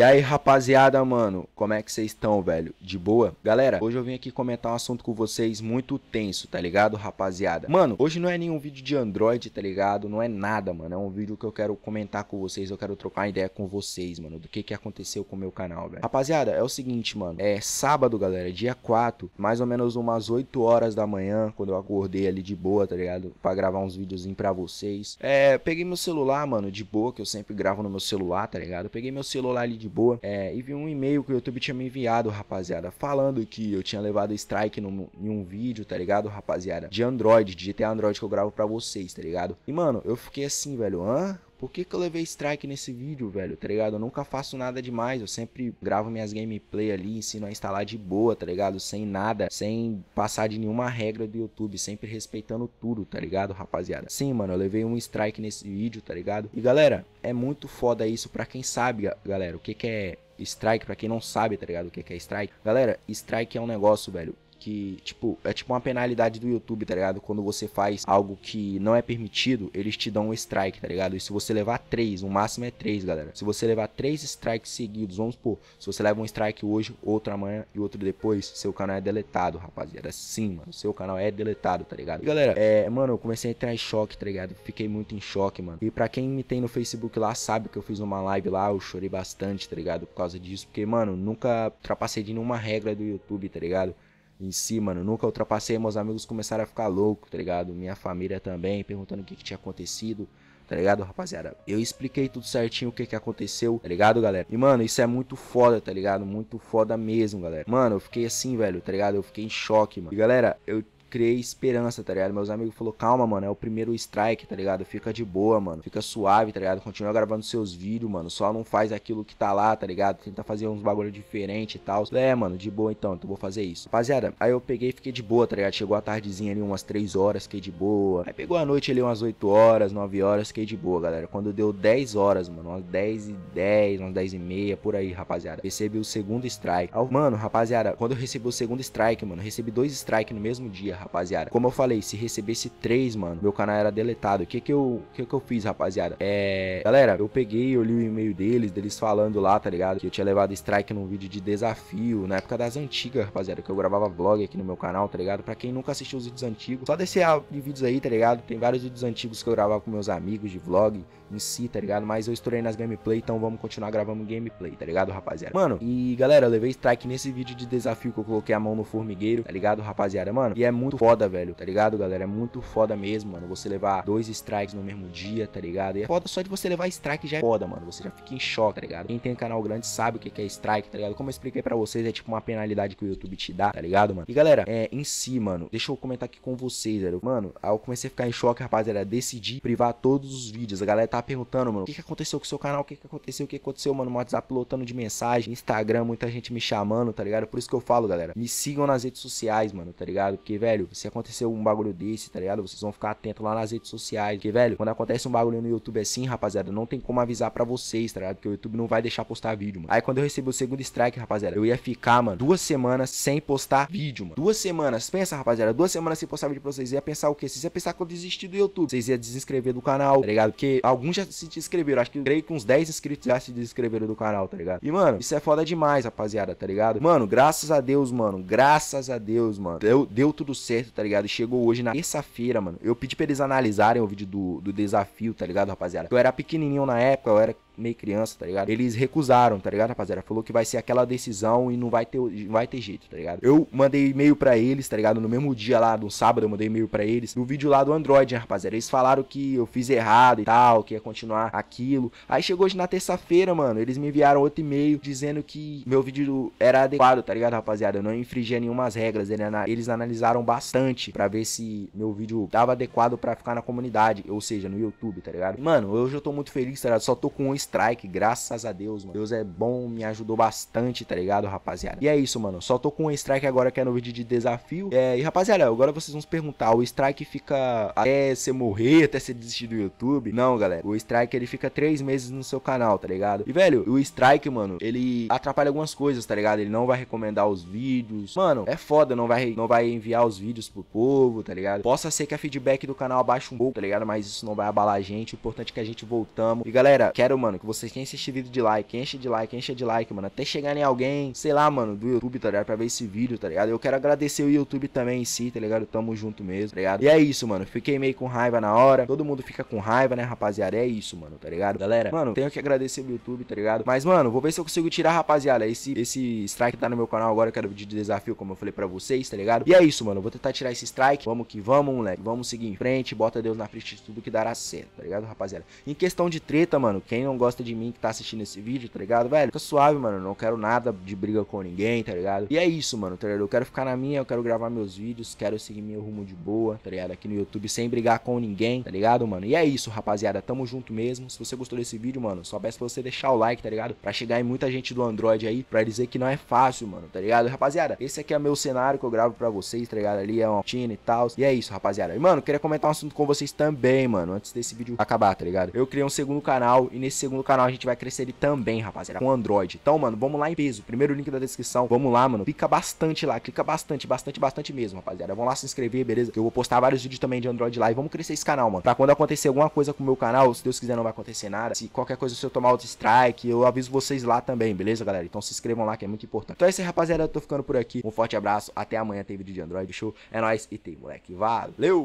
E aí, rapaziada, mano, como é que vocês estão, velho? De boa? Galera, hoje eu vim aqui comentar um assunto com vocês muito tenso, tá ligado, rapaziada? Mano, hoje não é nenhum vídeo de Android, tá ligado? Não é nada, mano. É um vídeo que eu quero comentar com vocês, eu quero trocar uma ideia com vocês, mano, do que que aconteceu com o meu canal, velho. Rapaziada, é o seguinte, mano. É sábado, galera, dia 4, mais ou menos umas 8 horas da manhã, quando eu acordei ali de boa, tá ligado? Pra gravar uns videozinhos pra vocês. É, peguei meu celular, mano, de boa, que eu sempre gravo no meu celular, tá ligado? peguei meu celular ali de boa. É, e vi um e-mail que o YouTube tinha me enviado, rapaziada, falando que eu tinha levado strike no, em um vídeo, tá ligado, rapaziada? De Android, de GTA Android que eu gravo pra vocês, tá ligado? E, mano, eu fiquei assim, velho, hã? Por que, que eu levei strike nesse vídeo, velho? Tá ligado? Eu nunca faço nada demais. Eu sempre gravo minhas gameplay ali, ensino a instalar de boa, tá ligado? Sem nada, sem passar de nenhuma regra do YouTube. Sempre respeitando tudo, tá ligado, rapaziada? Sim, mano, eu levei um strike nesse vídeo, tá ligado? E galera, é muito foda isso pra quem sabe, galera, o que, que é strike, pra quem não sabe, tá ligado? O que, que é strike. Galera, strike é um negócio, velho, que, tipo, é tipo uma penalidade do YouTube, tá ligado? Quando você faz algo que não é permitido, eles te dão um strike, tá ligado? E se você levar três, o máximo é três, galera. Se você levar três strikes seguidos, vamos supor, se você leva um strike hoje, outro amanhã e outro depois, seu canal é deletado, rapaziada. Sim, mano, seu canal é deletado, tá ligado? E galera, é, mano, eu comecei a entrar em choque, tá ligado? Fiquei muito em choque, mano. E pra quem me tem no Facebook lá, sabe que eu fiz uma live lá, eu chorei bastante, tá ligado? Por causa disso, porque, mano, nunca ultrapassei de nenhuma regra do YouTube, tá ligado? em si, mano. Nunca ultrapassei, meus amigos começaram a ficar louco, tá ligado? Minha família também, perguntando o que, que tinha acontecido tá ligado, rapaziada? Eu expliquei tudo certinho o que que aconteceu, tá ligado, galera? E, mano, isso é muito foda, tá ligado? Muito foda mesmo, galera. Mano, eu fiquei assim, velho, tá ligado? Eu fiquei em choque, mano. E, galera, eu criei esperança, tá ligado? Meus amigos falaram, calma, mano, é o primeiro strike, tá ligado? Fica de boa, mano. Fica suave, tá ligado? Continua gravando seus vídeos, mano. Só não faz aquilo que tá lá, tá ligado? Tenta fazer uns bagulho diferente e tal. É, mano, de boa então, então vou fazer isso. Rapaziada, aí eu peguei e fiquei de boa, tá ligado? Chegou a tardezinha ali, umas 3 horas, fiquei de boa. Aí pegou a noite ali, umas 8 horas, 9 horas, fiquei de boa, galera. Quando deu 10 horas, mano, umas 10 e 10, umas 10 e meia, por aí, rapaziada. Recebi o segundo strike. mano, rapaziada, quando eu recebi o segundo strike, mano, recebi dois strikes no mesmo dia, rapaziada. Como eu falei, se recebesse três, mano, meu canal era deletado. O que que eu, que que eu fiz, rapaziada? É... Galera, eu peguei, eu li o e-mail deles, deles falando lá, tá ligado? Que eu tinha levado strike num vídeo de desafio, na época das antigas, rapaziada, que eu gravava vlog aqui no meu canal, tá ligado? Pra quem nunca assistiu os vídeos antigos, só descer de vídeos aí, tá ligado? Tem vários vídeos antigos que eu gravava com meus amigos de vlog em si, tá ligado? Mas eu estourei nas gameplay, então vamos continuar gravando gameplay, tá ligado, rapaziada? Mano, e galera, eu levei strike nesse vídeo de desafio que eu coloquei a mão no formigueiro, tá ligado, rapaziada? Mano, e é muito muito foda, velho, tá ligado, galera? É muito foda mesmo, mano. Você levar dois strikes no mesmo dia, tá ligado? E é foda só de você levar strike já é foda, mano. Você já fica em choque, tá ligado? Quem tem canal grande sabe o que é strike, tá ligado? Como eu expliquei pra vocês, é tipo uma penalidade que o YouTube te dá, tá ligado, mano? E galera, é, em si, mano, deixa eu comentar aqui com vocês, velho. Mano, eu comecei a ficar em choque, rapaziada. Decidi privar todos os vídeos. A galera tá perguntando, mano, o que, que aconteceu com o seu canal? O que, que aconteceu? O que aconteceu, mano? WhatsApp lotando de mensagem, Instagram, muita gente me chamando, tá ligado? Por isso que eu falo, galera. Me sigam nas redes sociais, mano, tá ligado? Porque, velho se aconteceu um bagulho desse, tá ligado? Vocês vão ficar atentos lá nas redes sociais. Porque, velho, quando acontece um bagulho no YouTube assim, rapaziada, não tem como avisar para vocês, tá ligado? Porque o YouTube não vai deixar postar vídeo, mano. Aí quando eu recebi o segundo strike, rapaziada, eu ia ficar, mano, duas semanas sem postar vídeo, mano. Duas semanas, pensa, rapaziada, duas semanas sem postar vídeo pra vocês. Ia pensar o quê? Vocês iam pensar que eu desisti do YouTube. Vocês iam desinscrever do canal, tá ligado? Porque alguns já se desinscreveram. Acho que creio que uns 10 inscritos já se desinscreveram do canal, tá ligado? E, mano, isso é foda demais, rapaziada, tá ligado? Mano, graças a Deus, mano. Graças a Deus, mano. Deu, deu tudo certo certo, tá ligado? Chegou hoje na terça-feira, mano. Eu pedi pra eles analisarem o vídeo do, do desafio, tá ligado, rapaziada? Eu era pequenininho na época, eu era meio criança, tá ligado? Eles recusaram, tá ligado, rapaziada? Falou que vai ser aquela decisão e não vai ter, não vai ter jeito, tá ligado? Eu mandei e-mail para eles, tá ligado? No mesmo dia lá, no sábado, eu mandei e-mail para eles. No vídeo lá do Android, né, rapaziada? Eles falaram que eu fiz errado e tal, que ia continuar aquilo. Aí chegou hoje na terça-feira, mano. Eles me enviaram outro e-mail dizendo que meu vídeo era adequado, tá ligado, rapaziada? Eu não infringia nenhumas regras. Eles analisaram bastante para ver se meu vídeo tava adequado para ficar na comunidade, ou seja, no YouTube, tá ligado? Mano, hoje eu tô muito feliz, tá ligado? Só tô com um strike, graças a Deus, mano. Deus é bom, me ajudou bastante, tá ligado, rapaziada? E é isso, mano. Só tô com um strike agora que é no vídeo de desafio. É, e rapaziada, agora vocês vão se perguntar, o strike fica até você morrer, até você desistir do YouTube? Não, galera. O strike, ele fica três meses no seu canal, tá ligado? E, velho, o strike, mano, ele atrapalha algumas coisas, tá ligado? Ele não vai recomendar os vídeos. Mano, é foda, não vai, não vai enviar os vídeos pro povo, tá ligado? Possa ser que a feedback do canal abaixe um pouco, tá ligado? Mas isso não vai abalar a gente. O importante é que a gente voltamos. E, galera, quero, mano, mano, que vocês quem assistido vídeo de like, enche de like, enche de like, mano, até chegar em alguém, sei lá, mano, do YouTube, tá ligado? Pra ver esse vídeo, tá ligado? Eu quero agradecer o YouTube também em si, tá ligado? Tamo junto mesmo, tá ligado? E é isso, mano, fiquei meio com raiva na hora, todo mundo fica com raiva, né, rapaziada? É isso, mano, tá ligado? Galera, mano, tenho que agradecer o YouTube, tá ligado? Mas, mano, vou ver se eu consigo tirar, rapaziada, esse, esse strike tá no meu canal agora, eu quero de desafio, como eu falei pra vocês, tá ligado? E é isso, mano, vou tentar tirar esse strike, vamos que vamos, moleque, vamos seguir em frente, bota Deus na frente de tudo que dará certo, tá ligado, rapaziada? Em questão de treta, mano, quem não gosta de mim que tá assistindo esse vídeo, tá ligado? Velho, fica suave, mano. Não quero nada de briga com ninguém, tá ligado? E é isso, mano, tá ligado? Eu quero ficar na minha, eu quero gravar meus vídeos, quero seguir meu rumo de boa, tá ligado? Aqui no YouTube sem brigar com ninguém, tá ligado, mano? E é isso, rapaziada. Tamo junto mesmo. Se você gostou desse vídeo, mano, só peço pra você deixar o like, tá ligado? Pra chegar em muita gente do Android aí, pra dizer que não é fácil, mano, tá ligado? Rapaziada, esse aqui é meu cenário que eu gravo pra vocês, tá ligado? Ali é uma rotina e tal. E é isso, rapaziada. E, mano, queria comentar um assunto com vocês também, mano, antes desse vídeo acabar, tá ligado? Eu criei um segundo canal e nesse segundo segundo canal a gente vai crescer ele também, rapaziada, com Android. Então, mano, vamos lá em peso. Primeiro link da descrição. Vamos lá, mano. Clica bastante lá, clica bastante, bastante, bastante mesmo, rapaziada. Vamos lá se inscrever, beleza? Que eu vou postar vários vídeos também de Android lá e vamos crescer esse canal, mano. Pra quando acontecer alguma coisa com o meu canal, se Deus quiser não vai acontecer nada. Se qualquer coisa se eu tomar outro strike, eu aviso vocês lá também, beleza, galera? Então se inscrevam lá que é muito importante. Então é isso aí, rapaziada. Eu tô ficando por aqui. Um forte abraço. Até amanhã tem vídeo de Android. Show. É nóis. E tem, moleque. Valeu!